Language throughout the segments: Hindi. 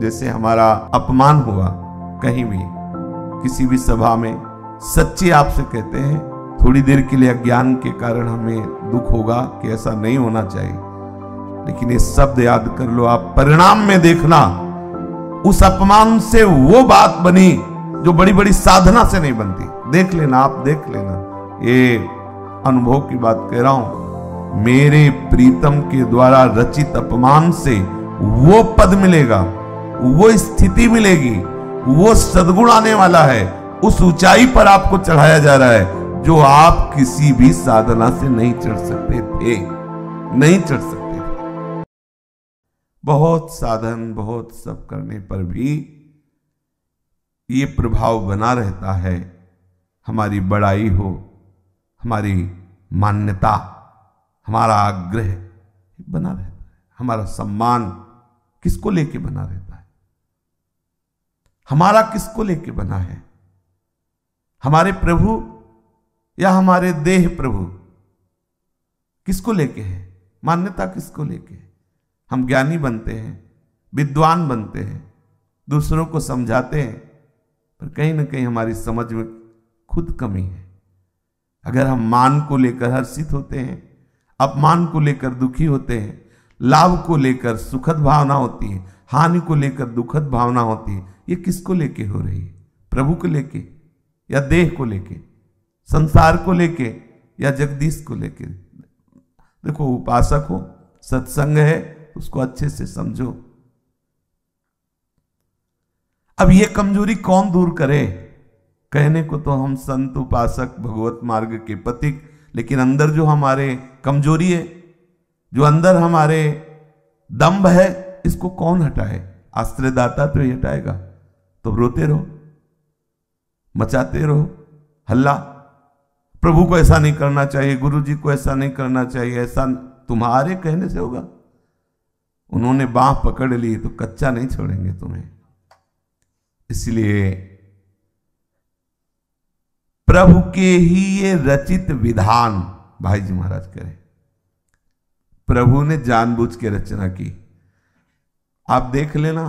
जैसे हमारा अपमान हुआ कहीं भी किसी भी सभा में सच्चे आपसे कहते हैं थोड़ी देर के लिए अज्ञान के कारण हमें दुख होगा कि ऐसा नहीं होना चाहिए लेकिन ये शब्द याद कर लो आप परिणाम में देखना उस अपमान से वो बात बनी जो बड़ी बड़ी साधना से नहीं बनती देख लेना आप देख लेना ये अनुभव की बात कह रहा हूं मेरे प्रीतम के द्वारा रचित अपमान से वो पद मिलेगा वो स्थिति मिलेगी वो सदगुण आने वाला है उस ऊंचाई पर आपको चढ़ाया जा रहा है जो आप किसी भी साधना से नहीं चढ़ सकते थे नहीं चढ़ सकते थे बहुत साधन बहुत सब करने पर भी ये प्रभाव बना रहता है हमारी बड़ाई हो हमारी मान्यता हमारा आग्रह बना रहता है हमारा सम्मान किसको लेके बना रहता है हमारा किसको लेके बना है हमारे प्रभु या हमारे देह प्रभु किसको लेके है मान्यता किसको लेके है हम ज्ञानी बनते हैं विद्वान बनते हैं दूसरों को समझाते हैं पर कहीं ना कहीं हमारी समझ में खुद कमी है अगर हम मान को लेकर हर्षित होते हैं अपमान को लेकर दुखी होते हैं लाभ को लेकर सुखद भावना होती है हानि को लेकर दुखद भावना होती है ये किसको लेके हो रही है प्रभु को लेके या देह को लेके संसार को लेके या जगदीश को लेके देखो उपासक हो सत्संग है उसको अच्छे से समझो अब ये कमजोरी कौन दूर करे कहने को तो हम संत उपासक भगवत मार्ग के पथिक लेकिन अंदर जो हमारे कमजोरी है जो अंदर हमारे दम्भ है इसको कौन हटाए आश्रयदाता तो ही हटाएगा तुम तो रोते रहो मचाते रहो हल्ला प्रभु को ऐसा नहीं करना चाहिए गुरु जी को ऐसा नहीं करना चाहिए ऐसा तुम्हारे कहने से होगा उन्होंने बाह पकड़ ली तो कच्चा नहीं छोड़ेंगे तुम्हें इसलिए प्रभु के ही ये रचित विधान भाई जी महाराज करें प्रभु ने जानबूझ के रचना की आप देख लेना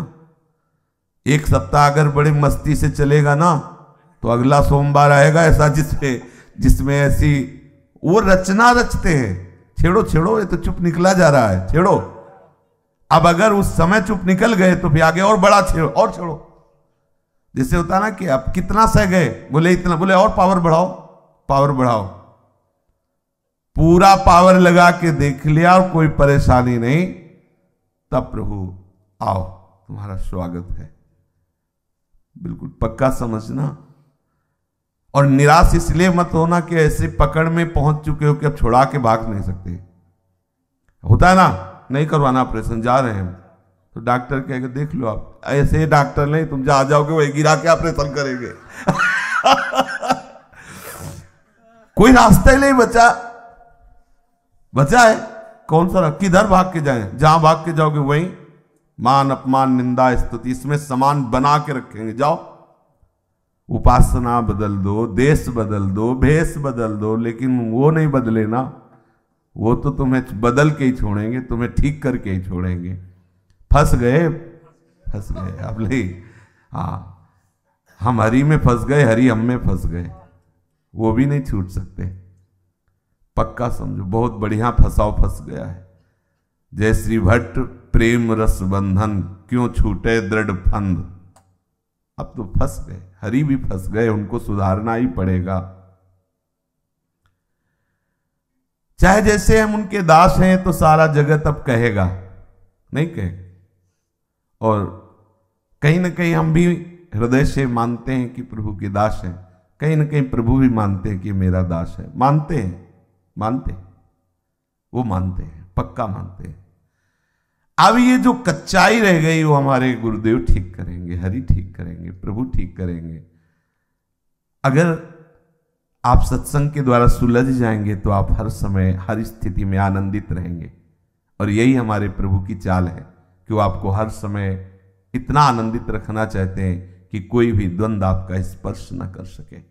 एक सप्ताह अगर बड़े मस्ती से चलेगा ना तो अगला सोमवार आएगा ऐसा जिसमें जिसमें ऐसी वो रचना रचते हैं छेड़ो छेड़ो ये तो चुप निकला जा रहा है छेड़ो अब अगर उस समय चुप निकल गए तो फिर आगे और बड़ा छेड़ो और छेड़ो जैसे होता ना कि अब कितना सह गए बोले इतना बोले और पावर बढ़ाओ पावर बढ़ाओ पूरा पावर लगा के देख लिया और कोई परेशानी नहीं तब प्रभु आओ तुम्हारा स्वागत है बिल्कुल पक्का समझना और निराश इसलिए मत होना कि ऐसे पकड़ में पहुंच चुके हो कि अब छोड़ा के भाग नहीं सकते होता है ना नहीं करवाना ऑपरेशन जा रहे हैं तो डॉक्टर के देख लो आप ऐसे डॉक्टर नहीं तुम जा जाओगे वही गिरा के ऑपरेशन करेंगे कोई रास्ता ही नहीं बचा बचा है कौन सा किधर भाग के जाए जहां भाग के जाओगे वहीं मान अपमान निंदा स्तुति इसमें समान बना के रखेंगे जाओ उपासना बदल दो देश बदल दो भेष बदल दो लेकिन वो नहीं बदले ना वो तो तुम्हें बदल के ही छोड़ेंगे तुम्हें ठीक करके ही छोड़ेंगे फंस गए फंस गए अब ले हाँ हम हरी में फंस गए हरी हम में फंस गए वो भी नहीं छूट सकते पक्का समझो बहुत बढ़िया फंसाओ फंस गया है जय श्री भट्ट प्रेम रस बंधन क्यों छूटे दृढ़ फंद अब तो फंस गए हरी भी फंस गए उनको सुधारना ही पड़ेगा चाहे जैसे हम उनके दास हैं तो सारा जगत अब कहेगा नहीं कहे और कहीं ना कहीं हम भी हृदय से मानते हैं कि प्रभु के दास हैं कहीं ना कहीं प्रभु भी मानते हैं कि मेरा दास है मानते हैं मानते हैं वो मानते हैं पक्का मानते हैं अब ये जो कच्चाई रह गई वो हमारे गुरुदेव ठीक करेंगे हरि ठीक करेंगे प्रभु ठीक करेंगे अगर आप सत्संग के द्वारा सुलझ जाएंगे तो आप हर समय हर स्थिति में आनंदित रहेंगे और यही हमारे प्रभु की चाल है कि वो आपको हर समय इतना आनंदित रखना चाहते हैं कि कोई भी द्वंद्व आपका स्पर्श न कर सके